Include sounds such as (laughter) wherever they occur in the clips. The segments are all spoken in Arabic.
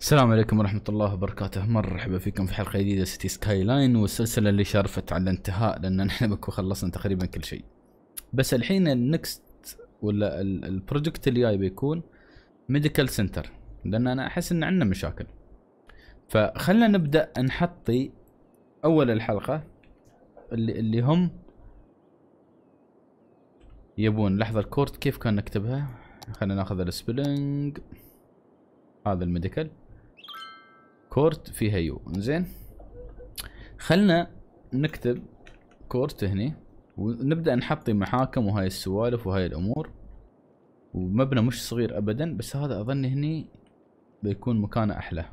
السلام عليكم ورحمة الله وبركاته مرحبا فيكم في حلقة جديدة سيتي سكاي لاين والسلسلة اللي شرفت على الانتهاء لان نحن (laughs) بكون خلصنا تقريبا كل شيء بس الحين النكست ولا البروجكت اللي جاي بيكون ميديكال سنتر لان انا احس ان عندنا مشاكل فخلنا نبدأ نحطي اول الحلقة اللي, اللي هم يبون لحظة الكورت كيف كان نكتبها خلينا ناخذ السبلنج هذا الميديكال كورت فيها يو انزين خلنا نكتب كورت هني ونبدا نحطي محاكم وهاي السوالف وهاي الامور ومبنى مش صغير ابدا بس هذا اظن هني بيكون مكانه احلى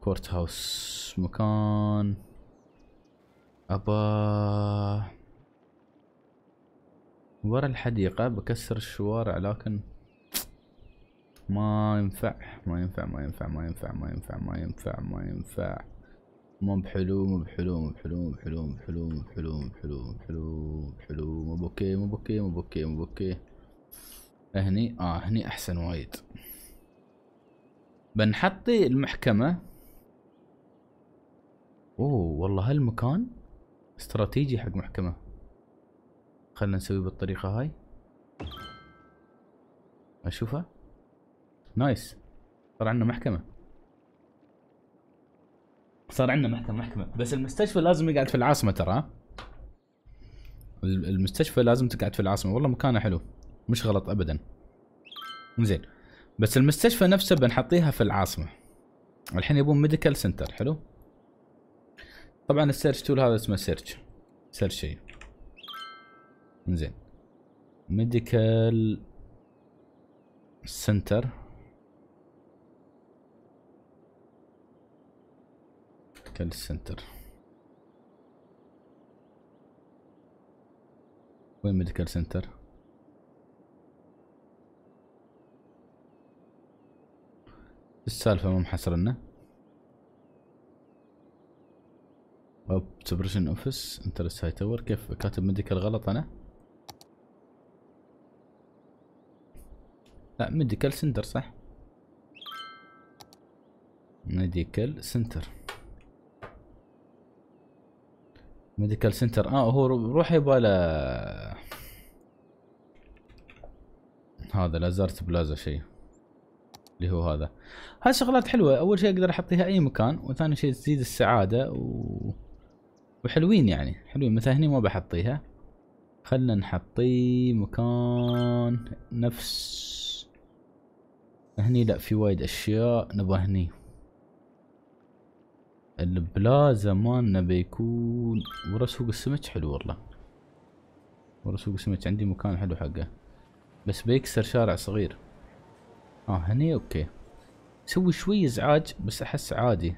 كورت هاوس مكان ابا ورا الحديقة بكسر الشوارع لكن ما ينفع ما ينفع ما ينفع ما ينفع ما ينفع ما ينفع ما ينفع ما بحلو ما بحلو ما بحلو ما بحلو ما بحلو ما بحلو ما بحلو ما بحلو ما بحلو ما بوكي ما بوكي ما بوكي ما بوكي هني اه هني احسن وايد بنحطي المحكمة اوه والله هالمكان استراتيجي حق محكمة خلنا نسويه بالطريقة هاي اشوفها نايس صار عندنا محكمه صار عندنا محكمه محكمه بس المستشفى لازم يقعد في العاصمه ترى المستشفى لازم تقعد في العاصمه والله مكانه حلو مش غلط ابدا زين بس المستشفى نفسه بنحطيها في العاصمه الحين يبون ميديكال سنتر حلو طبعا السيرش تول هذا اسمه سيرش سيرش شيء زين ميديكال سنتر تل سنتر وين ميديكال سنتر السالفة ما محصرنا سبريشن اوفيس انترست هاي تاور كيف كاتب ميديكال غلط انا لا ميديكال سنتر صح ميديكال سنتر ميديكال سنتر اه هو روح يبغى له هذا لازارت بلازا شيء اللي هو هذا هاي شغلات حلوه اول شيء اقدر احطيها اي مكان وثاني شيء تزيد السعاده و... وحلوين يعني حلوين مثلا هني ما بحطيها خلنا نحطي مكان نفس هني لا في وايد اشياء نبغى هني البلازا مالنا بيكون ورا سوق السمك حلو والله ورا سوق السمك عندي مكان حلو حقه بس بيكسر شارع صغير اه هني اوكي سوي شوي ازعاج بس احس عادي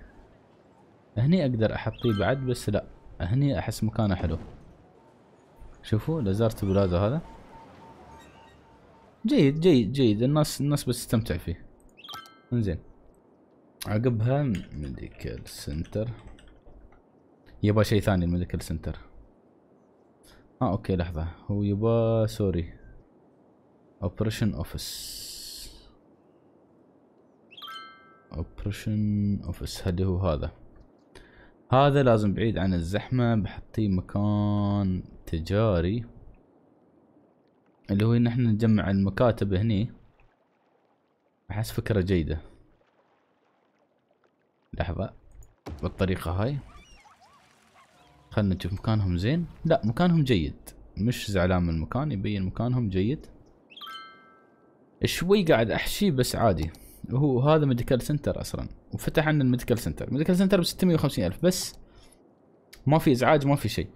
هني اقدر احطيه بعد بس لا هني احس مكانه حلو شوفوا لازارت بلازا هذا جيد جيد جيد الناس الناس بتستمتع فيه انزين عقبها ميديكال سنتر يبى شيء ثاني الميديكال سنتر اه اوكي لحظة هو يبى سوري اوبريشن اوفيس اوبريشن اوفيس هذا هو هذا هذا لازم بعيد عن الزحمة بحطيه مكان تجاري اللي هو ان احنا نجمع المكاتب هني احس فكرة جيدة لحظة بالطريقة هاي خلنا نشوف مكانهم زين لا مكانهم جيد مش زعلان من المكان يبين مكانهم جيد شوي قاعد احشيه بس عادي وهو هذا ميديكال سنتر اصلا وفتح عندنا الميديكال سنتر ميديكال سنتر ب 650 الف بس ما في ازعاج ما في شيء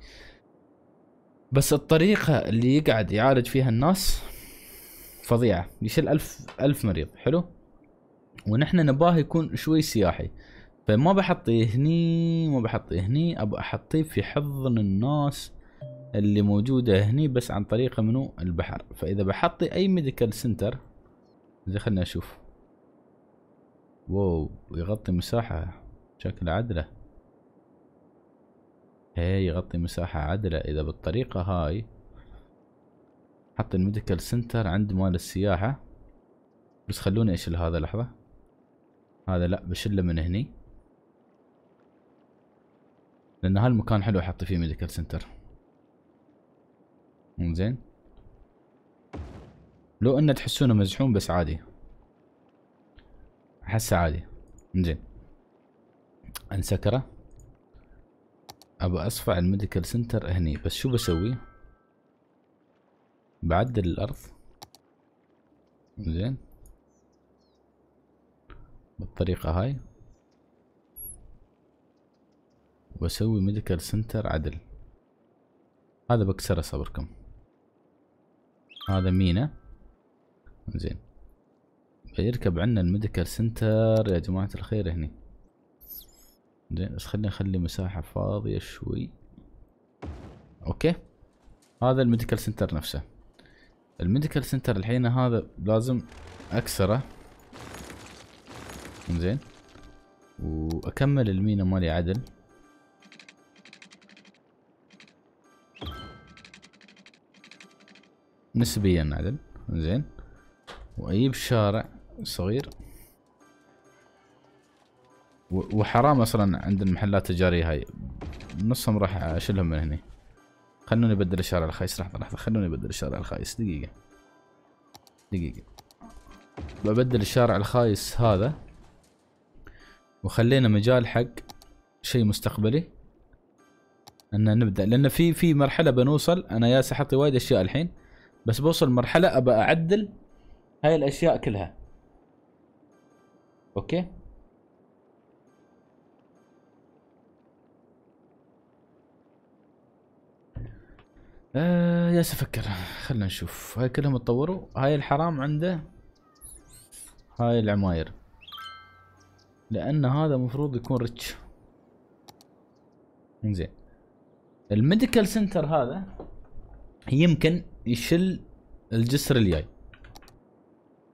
بس الطريقة اللي يقعد يعالج فيها الناس فظيعة يشيل ألف ألف مريض حلو ونحن نباه يكون شوي سياحي فما بحطيه هني ما بحطيه هني ابى احطيه في حضن الناس اللي موجودة هني بس عن طريق منو البحر فاذا بحطي اي ميديكال سنتر زي خلنا اشوف واو يغطي مساحة بشكل عدله هي يغطي مساحة عدلة إذا بالطريقة هاي حط الميديكال سنتر عند مال السياحة بس خلوني أشيل هذا لحظة هذا لا بشله من هني لان هالمكان حلو احط فيه ميديكال سنتر زين لو انه تحسونه مزحوم بس عادي احسه عادي زين انسكره ابى اصفع الميديكال سنتر هني بس شو بسوي بعدل الارض زين بالطريقه هاي واسوي ميديكال سنتر عدل هذا بكسره صبركم هذا مينا زين بيركب عندنا الميديكال سنتر يا جماعة الخير هني زين بس خلينا نخلي مساحة فاضية شوي اوكي هذا الميديكال سنتر نفسه الميديكال سنتر الحين هذا لازم اكسره زين واكمل المينا مالي عدل نسبيا عدل زين واجيب شارع صغير وحرام اصلا عند المحلات التجاريه هاي نصهم راح اشيلهم من هني خلوني ابدل الشارع الخايس لحظه لحظه خلوني ابدل الشارع الخايس دقيقه دقيقه ببدل الشارع الخايس هذا وخلينا مجال حق شيء مستقبلي ان نبدا لان في في مرحله بنوصل انا يا احط وايد اشياء الحين بس بوصل مرحله ابى اعدل هاي الاشياء كلها اوكي آه يا افكر خلنا نشوف هاي كلهم تطوروا هاي الحرام عنده هاي العماير لان هذا مفروض يكون ريتش إنزين الميديكال سنتر هذا يمكن يشل الجسر الجاي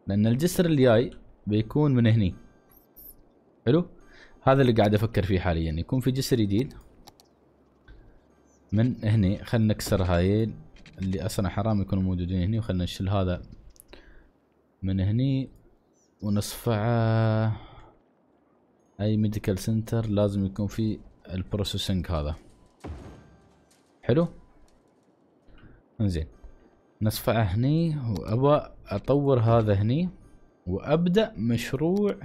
لان الجسر الجاي بيكون من هني حلو هذا اللي قاعد افكر فيه حاليا يكون في جسر جديد من هني خلينا نكسر هاي اللي اصلا حرام يكونوا موجودين هني وخلنا نشل هذا من هني ونصفعه اي ميديكال سنتر لازم يكون في البروسيسنج هذا حلو انزين نصفعه هني وابى اطور هذا هني وابدا مشروع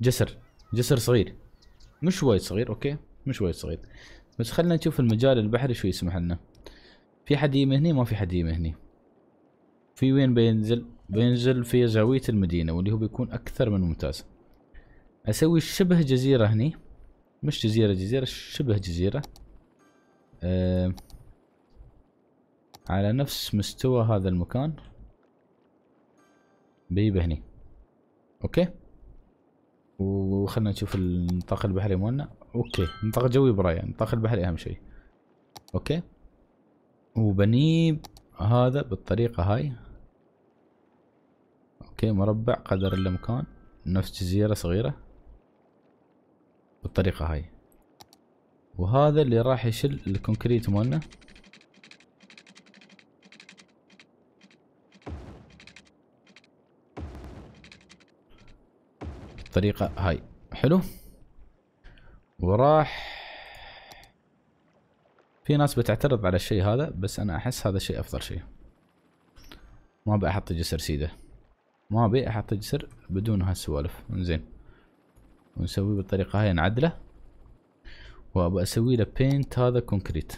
جسر جسر صغير مش وايد صغير اوكي مش وايد صغير بس خلينا نشوف المجال البحري شو يسمح لنا في حد يمه هني ما في حد يمه هني في وين بينزل بينزل في زاوية المدينة واللي هو بيكون أكثر من ممتاز أسوي شبه جزيرة هني مش جزيرة جزيرة شبه جزيرة أه على نفس مستوى هذا المكان بيبه هني اوكي وخلنا نشوف النطاق البحري مالنا اوكي نطاق جوي برايا النطاق البحري اهم شيء اوكي وبنيب هذا بالطريقة هاي اوكي مربع قدر الامكان نفس جزيرة صغيرة بالطريقة هاي وهذا اللي راح يشل الكونكريت مالنا بالطريقة هاي حلو وراح في ناس بتعترض على الشيء هذا بس انا احس هذا الشيء افضل شيء ما ابي احط جسر سيده ما ابي احط جسر بدون هالسوالف انزين ونسويه بالطريقه هاي نعدله وابى اسوي له بينت هذا كونكريت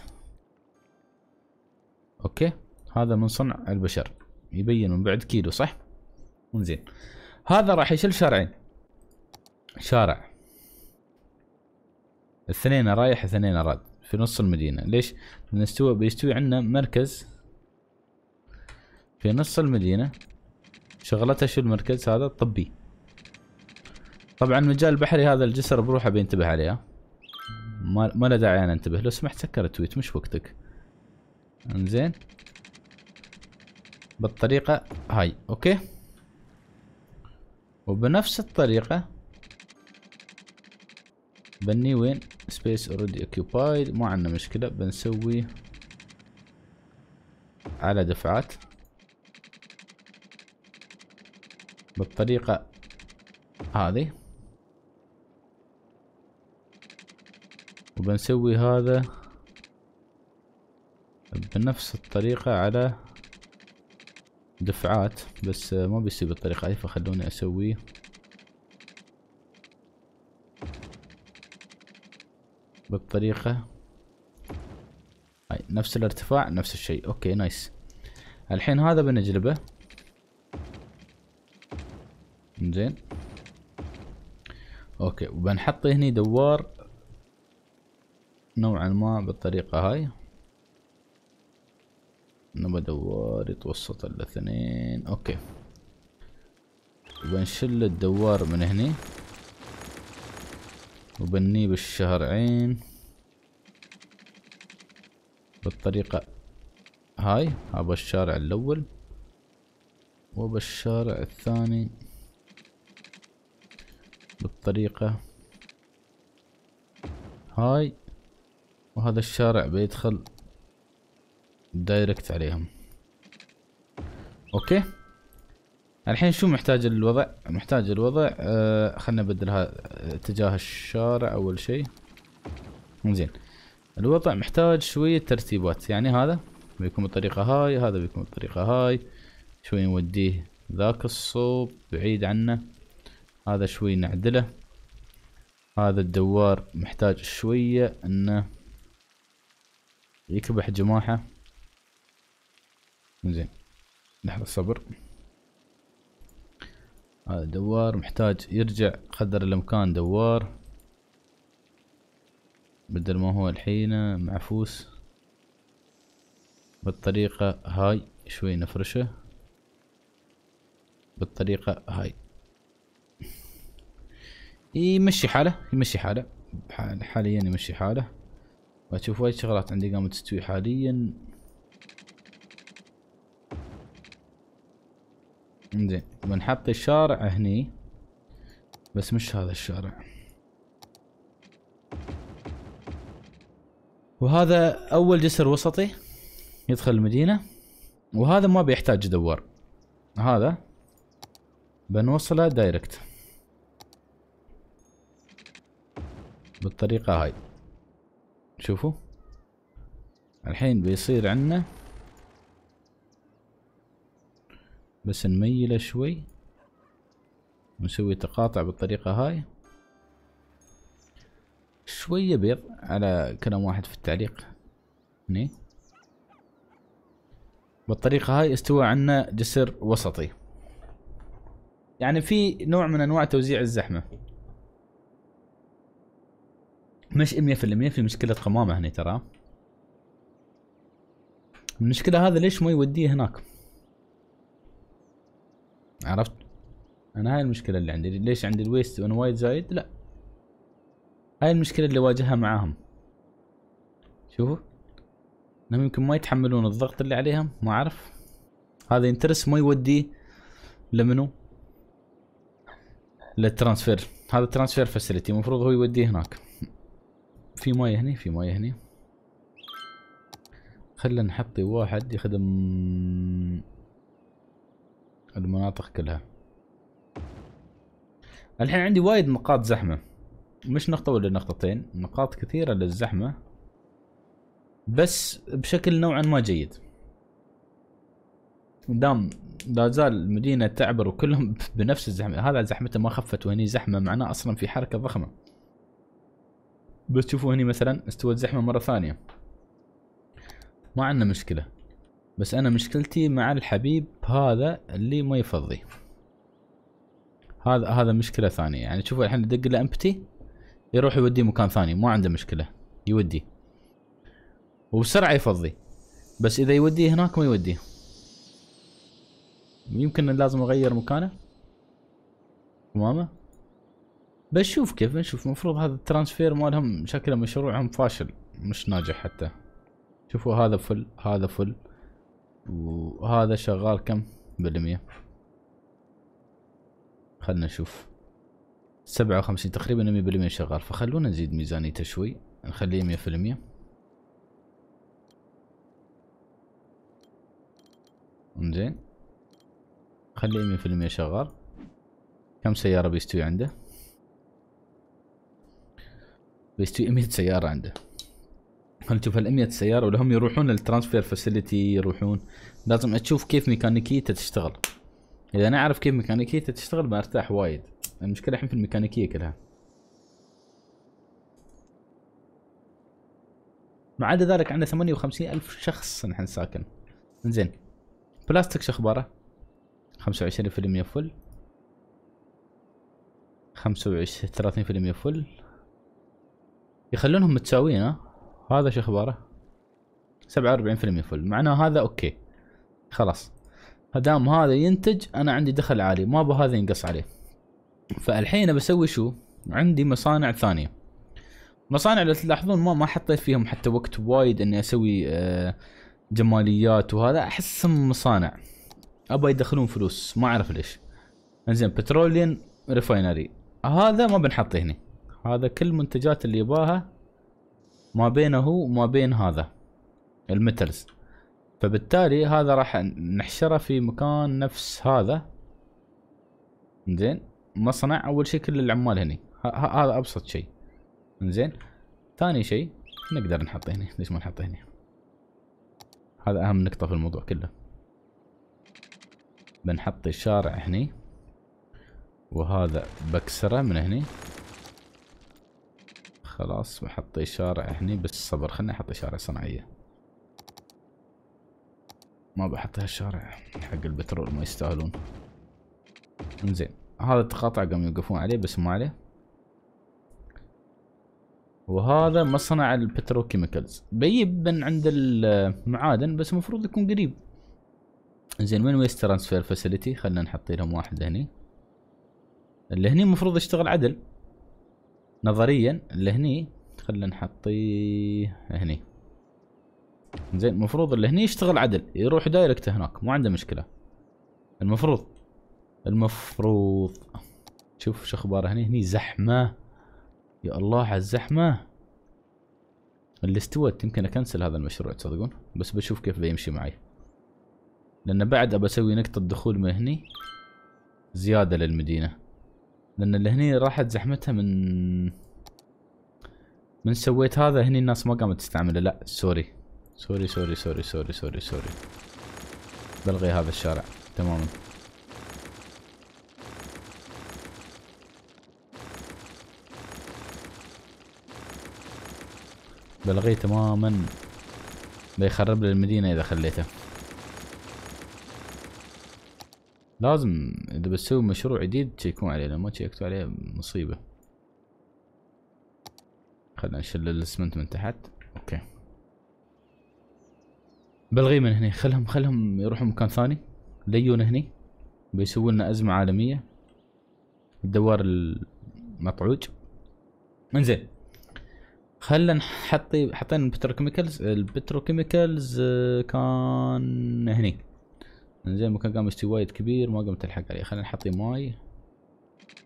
اوكي هذا من صنع البشر يبين من بعد كيلو صح انزين هذا راح يشل شارعين شارع اثنين رايح اثنين راد في نص المدينة ليش؟ لأن استوى بيستوي عندنا مركز في نص المدينة شغلته شو المركز هذا الطبي طبعا مجال البحري هذا الجسر بروحه بينتبه عليه ما, ما له داعي انا انتبه لو سمحت سكر التويت مش وقتك انزين بالطريقة هاي اوكي وبنفس الطريقة بني وين سبيس اوريدي اوكيبايد ما عندنا مشكله بنسوي على دفعات بالطريقه هذه وبنسوي هذا بنفس الطريقة على دفعات بس ما بيصير بالطريقة هاي فخلوني اسويه بالطريقة هاي نفس الارتفاع نفس الشيء اوكي نايس الحين هذا بنجلبه زين اوكي وبنحط هني دوار نوعا ما بالطريقة هاي نبى دوار يتوسط الاثنين اوكي بنشل الدوار من هني وبنيه بالشهر عين بالطريقة هاي هذا الشارع الأول وبالشارع الثاني بالطريقة هاي وهذا الشارع بيدخل دايركت عليهم اوكي الحين شو محتاج الوضع؟ محتاج الوضع آه خلنا نبدل اتجاه الشارع اول شيء زين الوضع محتاج شوية ترتيبات يعني هذا بيكون بالطريقة هاي هذا بيكون بالطريقة هاي شوي نوديه ذاك الصوب بعيد عنه هذا شوي نعدله هذا الدوار محتاج شوية انه يكبح جماحة زين لحظة صبر هذا دوار محتاج يرجع قدر الامكان دوار بدل ما هو الحين معفوس بالطريقة هاي شوي نفرشه بالطريقة هاي يمشي حاله يمشي حاله حاليا يمشي حاله واشوف وايد شغلات عندي قامت تستوي حاليا زين بنحط الشارع هني بس مش هذا الشارع وهذا اول جسر وسطي يدخل المدينة وهذا ما بيحتاج دوار هذا بنوصله دايركت بالطريقة هاي شوفوا الحين بيصير عندنا بس نميله شوي ونسوي تقاطع بالطريقة هاي شوية بيض على كلام واحد في التعليق هني بالطريقة هاي استوى عنا جسر وسطي يعني في نوع من انواع توزيع الزحمة مش امية في المية في مشكلة قمامة هني ترى المشكلة هذا ليش ما يوديه هناك عرفت انا هاي المشكله اللي عندي ليش عندي الويست وانا وايد زايد لا هاي المشكله اللي واجهها معاهم شوفوا انهم يمكن ما يتحملون الضغط اللي عليهم ما اعرف هذا انترس ما يوديه لمنو للترانسفير هذا ترانسفير فاسيلتي المفروض هو يوديه هناك في ماي هني في ماي هني خلنا نحط واحد يخدم المناطق كلها الحين عندي وايد نقاط زحمة مش نقطة ولا نقطتين نقاط كثيرة للزحمة بس بشكل نوعا ما جيد دام لا زال المدينة تعبر وكلهم (laughs) بنفس الزحمة هذا زحمته ما خفت وهني زحمة معناه أصلا في حركة ضخمة بس تشوفوا هني مثلا استوت زحمة مرة ثانية ما عندنا مشكلة بس انا مشكلتي مع الحبيب هذا اللي ما يفضي هذا هذا مشكله ثانيه يعني شوفوا الحين دق له امبتي يروح يوديه مكان ثاني ما عنده مشكله يودي وبسرعه يفضي بس اذا يوديه هناك ما يوديه يمكن لازم اغير مكانه تمامه بشوف كيف بنشوف المفروض هذا الترانسفير مالهم شكله مشروعهم فاشل مش ناجح حتى شوفوا هذا فل هذا فل وهذا شغال كم بالمية خلنا نشوف سبعة وخمسين تقريبا مية بالمية شغال فخلونا نزيد ميزانيته شوي نخليه مية في المية انزين خليه مية في المية شغال كم سيارة بيستوي عنده بيستوي مية سيارة عنده تشوف 100 سيارة ولهم يروحون للترانسفير فاسيلتي يروحون لازم تشوف كيف ميكانيكيته تشتغل اذا انا اعرف كيف ميكانيكيته تشتغل برتاح وايد المشكله الحين في الميكانيكيه كلها ما عدا ذلك عندنا 58 ألف شخص نحن ساكن زين بلاستيك شو اخباره 25% فل 25 30% فل يخلونهم متساويين ها هذا شو اخباره 47% فل معناه هذا اوكي خلاص دام هذا ينتج انا عندي دخل عالي ما ابغى هذا ينقص عليه فالحين بسوي شو عندي مصانع ثانيه مصانع لو تلاحظون ما ما حطيت فيهم حتى وقت وايد اني اسوي آه، جماليات وهذا احسهم مصانع ابا يدخلون فلوس ما اعرف ليش انزين بترولين ريفاينري هذا ما بنحطه هنا هذا كل المنتجات اللي يباها ما بينه وما بين هذا المتلز فبالتالي هذا راح نحشره في مكان نفس هذا زين مصنع اول شيء كل العمال هني هذا ابسط شيء زين ثاني شيء نقدر نحطه هنا ليش ما نحطه هنا هذا اهم نقطه في الموضوع كله بنحط الشارع هني وهذا بكسره من هني خلاص بحط إشارة هني بس صبر خلني أحط إشارة صناعية ما بحط هالشارع حق البترول ما يستاهلون انزين هذا التقاطع قام يوقفون عليه بس ما عليه وهذا مصنع البتروكيميكلز بيب من عند المعادن بس المفروض يكون قريب زين وين ويست ترانسفير فاسيلتي خلينا نحط لهم واحد هني اللي هني المفروض يشتغل عدل نظريا هني خلينا نحطيه هني زين المفروض اللي هني يشتغل عدل يروح دايركت هناك مو عنده مشكله المفروض المفروض شوف شو اخبار هني هني زحمه يا الله على الزحمه اللي استوت يمكن اكنسل هذا المشروع تصدقون بس بشوف كيف بيمشي معي لان بعد ابى اسوي نقطه دخول من هني زياده للمدينه لان اللي هني راحت زحمتها من من سويت هذا هني الناس ما قامت تستعمله لا سوري سوري سوري سوري سوري سوري سوري بلغي هذا الشارع تماما بلغيه تماما بيخرب لي المدينة اذا خليته لازم اذا بتسوي مشروع جديد تشيكون عليه لو ما تشيكتوا عليه مصيبة خلنا نشيل الاسمنت من تحت اوكي بلغي من هني خلهم خلهم يروحوا مكان ثاني ليون هني بيسووا لنا ازمة عالمية الدوار المطعوج انزين خلنا نحطي حطينا البتروكيميكلز البتروكيميكلز آه، كان هني زين مكان قام يستوي وايد كبير ما قمت الحق عليه خلينا نحطي ماي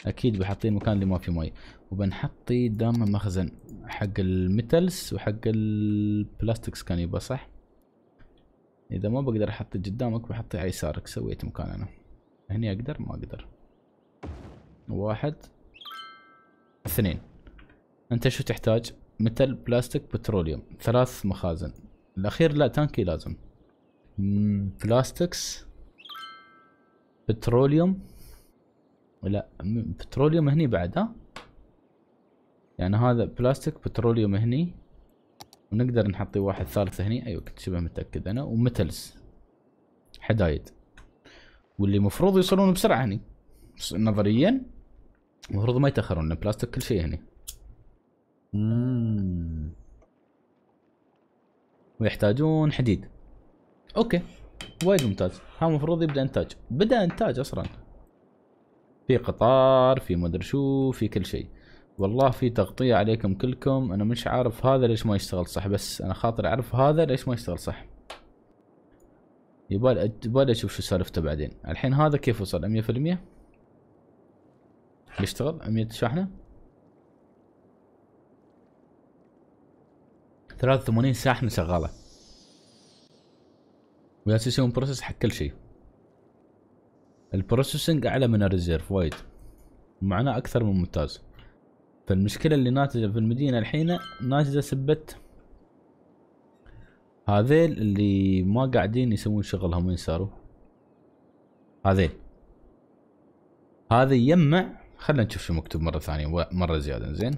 اكيد بحطين مكان اللي ما فيه ماي وبنحطي دام مخزن حق الميتلز وحق البلاستكس كان يبقى صح اذا ما بقدر احطه قدامك بحطه على يسارك سويت مكان انا هني اقدر ما اقدر واحد اثنين انت شو تحتاج متل بلاستيك بتروليوم ثلاث مخازن الاخير لا تانكي لازم بلاستكس بتروليوم لا بتروليوم هني بعد ها يعني هذا بلاستيك بتروليوم هني ونقدر نحطي واحد ثالث هني ايوه كنت شبه متاكد انا وميتلز حدايد واللي المفروض يوصلون بسرعه هني نظريا المفروض ما يتاخرون بلاستيك كل شيء هني مم. ويحتاجون حديد اوكي وايد ممتاز ها المفروض يبدا انتاج بدا انتاج اصلا في قطار في مدري شو في كل شيء والله في تغطية عليكم كلكم انا مش عارف هذا ليش ما يشتغل صح بس انا خاطر اعرف هذا ليش ما يشتغل صح يبالي يبالي اشوف شو سالفته بعدين الحين هذا كيف وصل مية في المية بيشتغل مية شاحنة ثلاثة وثمانين شاحنة شغالة وجالس يسوون بروسس حق كل شيء البروسيسنج اعلى من الريزيرف وايد معناه اكثر من ممتاز فالمشكلة اللي ناتجة في المدينة الحين ناتجة سبت هذيل اللي ما قاعدين يسوون شغلهم وين صاروا هذيل هذا يجمع خلنا نشوف شو مكتوب مرة ثانية مرة زيادة زين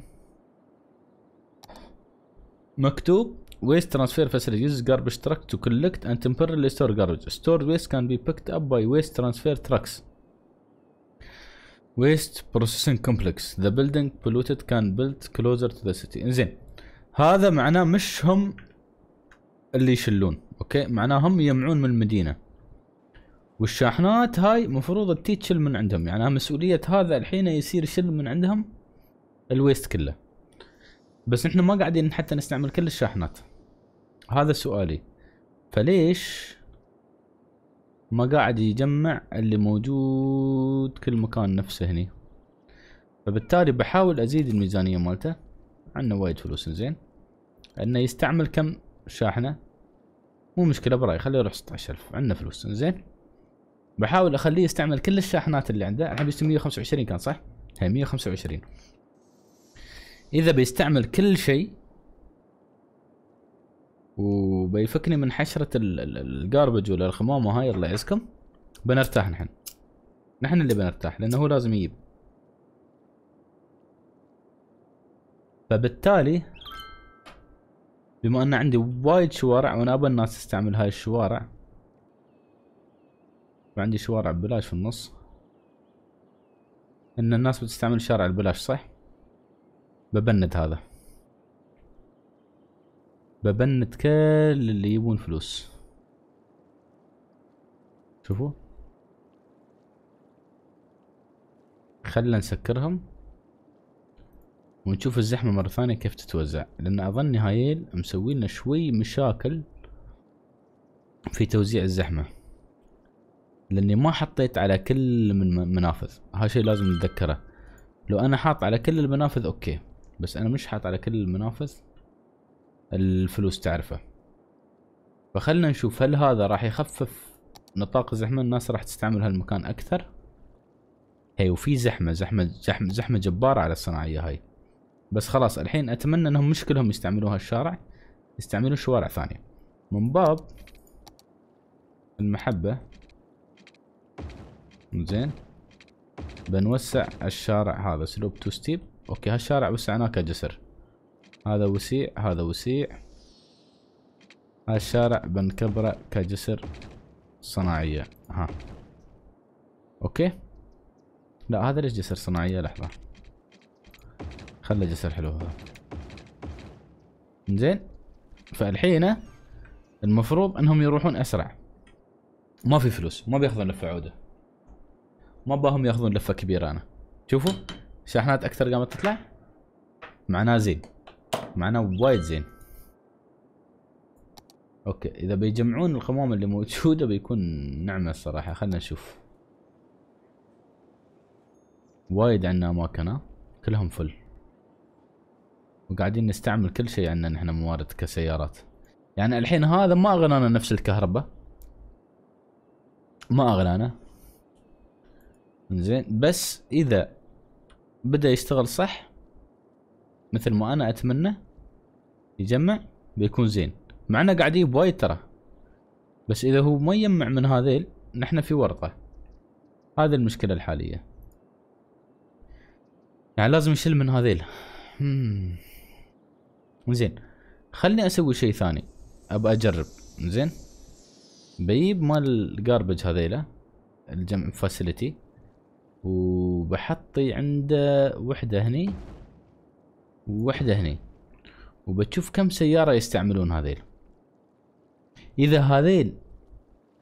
مكتوب waste transfer facilities garbage truck to collect and temporarily store garbage stored waste can be picked up by waste transfer trucks waste processing complex the building polluted can built closer to the city انزين هذا معناه مش هم اللي يشلون اوكي معناه هم يجمعون من المدينه والشاحنات هاي مفروض تشيل من عندهم يعني مسؤوليه هذا الحين يصير شل من عندهم الويست كله بس نحن ما قاعدين حتى نستعمل كل الشاحنات هذا سؤالي فليش ما قاعد يجمع اللي موجود كل مكان نفسه هني فبالتالي بحاول ازيد الميزانية مالته عنا وايد فلوس زين انه يستعمل كم شاحنة مو مشكلة براي خليه يروح 16000 عنا فلوس زين بحاول اخليه يستعمل كل الشاحنات اللي عنده الحين 125 كان صح؟ هي 125 اذا بيستعمل كل شيء وبيفكني من حشرة الجاربج ولا الخمامة هاي الله يعزكم بنرتاح نحن نحن اللي بنرتاح لانه هو لازم يجيب فبالتالي بما ان عندي وايد شوارع وانا ابى الناس تستعمل هاي الشوارع وعندي شوارع ببلاش في النص ان الناس بتستعمل شارع البلاش صح؟ ببند هذا ببند كل اللي يبون فلوس شوفوا خلنا نسكرهم ونشوف الزحمة مرة ثانية كيف تتوزع لأن أظن هايل مسوي لنا شوي مشاكل في توزيع الزحمة لأني ما حطيت على كل من منافذ شيء لازم نتذكره لو أنا حاط على كل المنافذ أوكي بس انا مش حاط على كل المنافس الفلوس تعرفه فخلنا نشوف هل هذا راح يخفف نطاق الزحمه الناس راح تستعمل هالمكان اكثر هي وفي زحمه زحمه زحمه زحمه جباره على الصناعيه هاي بس خلاص الحين اتمنى انهم مش كلهم يستعملوا هالشارع يستعملوا شوارع ثانيه من باب المحبه زين بنوسع الشارع هذا سلوب تو ستيب اوكي هالشارع وسعناه كجسر هذا وسيع هذا وسيع هالشارع بنكبره كجسر صناعية ها اوكي لا هذا ليش جسر صناعية لحظة خله جسر حلو هذا زين فالحين المفروض انهم يروحون اسرع ما في فلوس ما بياخذون لفة عودة ما باهم ياخذون لفة كبيرة انا شوفوا شاحنات اكثر قامت تطلع معناه زين معناه وايد زين اوكي اذا بيجمعون الخمام اللي موجودة بيكون نعمة الصراحة خلنا نشوف وايد عندنا اماكن ها كلهم فل وقاعدين نستعمل كل شيء عندنا نحن موارد كسيارات يعني الحين هذا ما اغنانا نفس الكهرباء ما اغنانا زين بس اذا بدا يشتغل صح مثل ما انا اتمنى يجمع بيكون زين مع انه قاعد يجيب وايد ترى بس اذا هو ما يجمع من هذيل نحن في ورطه هذه المشكله الحاليه يعني لازم نشيل من هذيل زين خلني اسوي شيء ثاني ابى اجرب زين بجيب مال الجاربج هذيله الجمع فاسيلتي وبحطي عنده وحدة هني ووحدة هني وبتشوف كم سيارة يستعملون هذيل إذا هذيل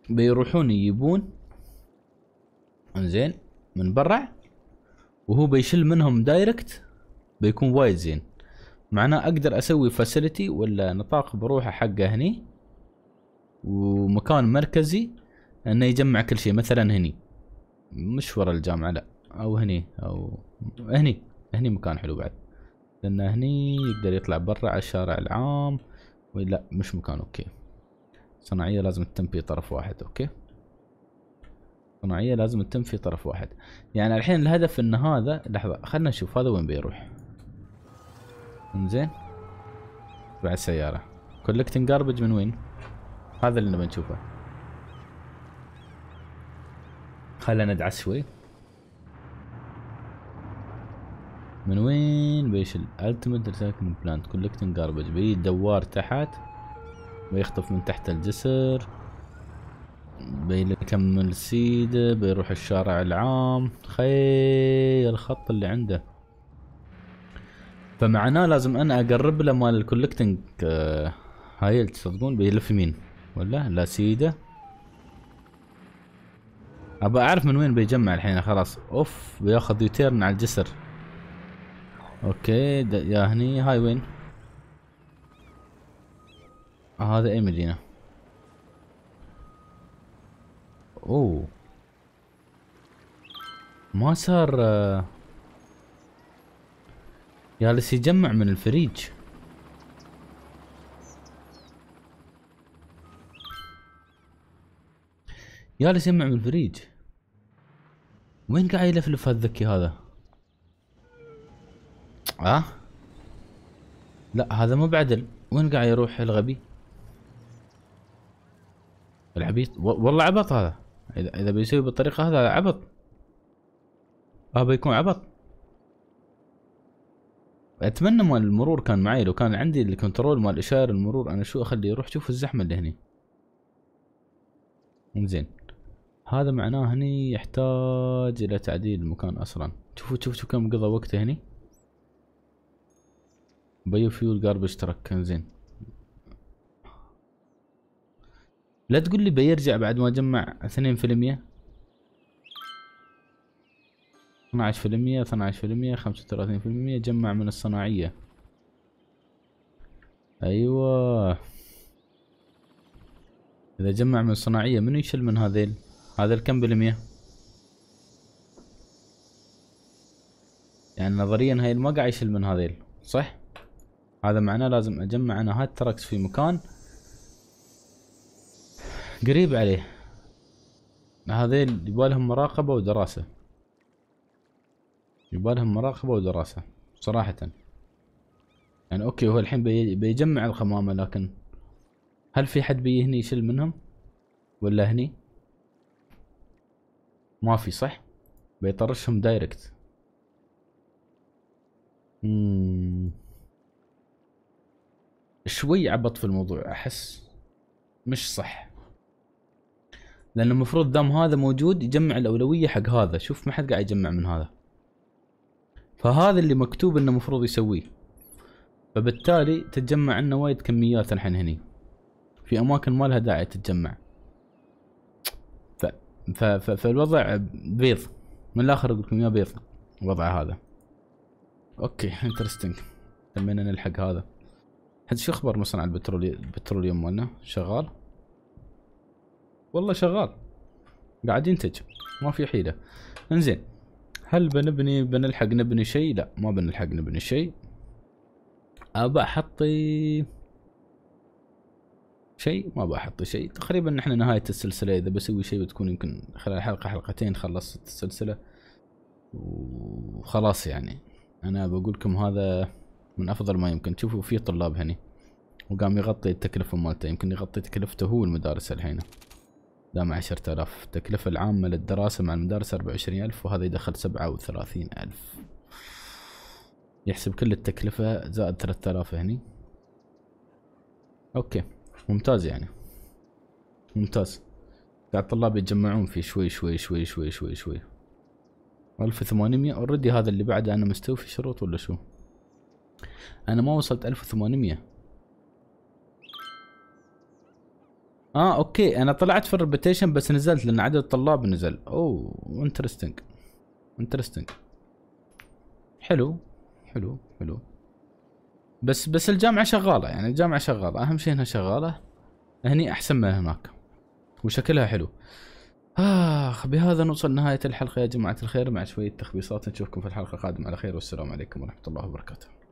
بيروحون يجيبون انزين من برا وهو بيشل منهم دايركت بيكون وايد زين معناه اقدر اسوي فاسيلتي ولا نطاق بروحه حقه هني ومكان مركزي انه يجمع كل شيء مثلا هني مش ورا الجامعة لا او هني او هني هني مكان حلو بعد لان هني يقدر يطلع برا على الشارع العام ولا مش مكان اوكي صناعية لازم تتم في طرف واحد اوكي صناعية لازم تتم في طرف واحد يعني الحين الهدف ان هذا لحظة خلنا نشوف هذا وين بيروح انزين بعد سيارة كولكتنج جاربج من وين هذا اللي نبي نشوفه خلينا ندعس شوي من وين بيش الالتيميت ريسايكلينج بلانت كولكتنج جاربج بي دوار تحت بيخطف من تحت الجسر بيكمل سيده بيروح الشارع العام خير الخط اللي عنده فمعناه لازم انا اقرب له مال الكولكتنج آه، هاي تصدقون بيلف يمين ولا لا سيده ابى اعرف من وين بيجمع الحين خلاص اوف بياخذ يوتيرن على الجسر اوكي يا هني هاي وين آه هذا اي مدينة اوه ما صار آه، جالس يجمع من الفريج جالس يجمع من الفريج وين قاعد يلفلف هالذكي هذا؟ ها؟ أه؟ لا هذا مو بعدل وين قاعد يروح الغبي؟ العبيط والله عبط هذا اذا اذا بيسوي بالطريقه هذا عبط هذا آه، بيكون عبط اتمنى مال المرور كان معي لو كان عندي الكنترول مال اشاره المرور انا شو اخليه يروح شوف الزحمه اللي هني زين هذا معناه هني يحتاج الى تعديل المكان اصلا شوفوا شوفوا كم قضى وقته هني بيو فيول جاربج ترك زين لا تقول لي بيرجع بعد ما جمع اثنين في المية اثناعش في المية في المية خمسة وثلاثين في المية جمع من الصناعية ايوه اذا جمع من الصناعية منو يشل من هذيل هذا الكم بالمية يعني نظريا هاي ما قاعد يشل من هذيل صح هذا معناه لازم اجمع انا هاي التركس في مكان قريب عليه هذيل يبالهم مراقبة ودراسة يبالهم مراقبة ودراسة صراحة يعني اوكي هو الحين بي بيجمع الخمامة لكن هل في حد بيجي هني منهم ولا هني ما في صح بيطرشهم دايركت شوي عبط في الموضوع احس مش صح لان المفروض دام هذا موجود يجمع الاولويه حق هذا شوف ما حد قاعد يجمع من هذا فهذا اللي مكتوب انه المفروض يسويه فبالتالي تتجمع عنا وايد كميات الحين هني في اماكن ما لها داعي تتجمع فالوضع بيض من الاخر اقول لكم يا بيض الوضع هذا اوكي انترستنج تمينا نلحق هذا حد شو اخبار مصنع البترولي... البتروليوم مالنا شغال والله شغال قاعد ينتج ما في حيله انزين هل بنبني بنلحق نبني شيء لا ما بنلحق نبني شيء ابى احطي شيء ما بحط شيء تقريبا نحن نهاية السلسلة إذا بسوي شيء بتكون يمكن خلال حلقة حلقتين خلصت السلسلة وخلاص يعني أنا بقولكم هذا من أفضل ما يمكن تشوفوا في طلاب هني وقام يغطي التكلفة مالته يمكن يغطي تكلفته هو المدارس الحين دام عشرة آلاف التكلفة العامة للدراسة مع المدارس أربعة وعشرين ألف وهذا يدخل سبعة وثلاثين ألف يحسب كل التكلفة زائد ثلاثة آلاف هني أوكي ممتاز يعني ممتاز قاعد الطلاب يتجمعون فيه شوي شوي شوي شوي شوي شوي ألف وثمانمية اوريدي هذا اللي بعده أنا مستوفي شروط ولا شو أنا ما وصلت ألف وثمانمية اه اوكي انا طلعت في الريبيتيشن بس نزلت لان عدد الطلاب نزل اوه انترستنج انترستنج حلو حلو حلو بس بس الجامعه شغاله يعني الجامعه شغاله اهم شيء انها شغاله هني احسن من هناك وشكلها حلو اخ بهذا نوصل نهايه الحلقه يا جماعه الخير مع شويه تخبيصات نشوفكم في الحلقه القادمه على خير والسلام عليكم ورحمه الله وبركاته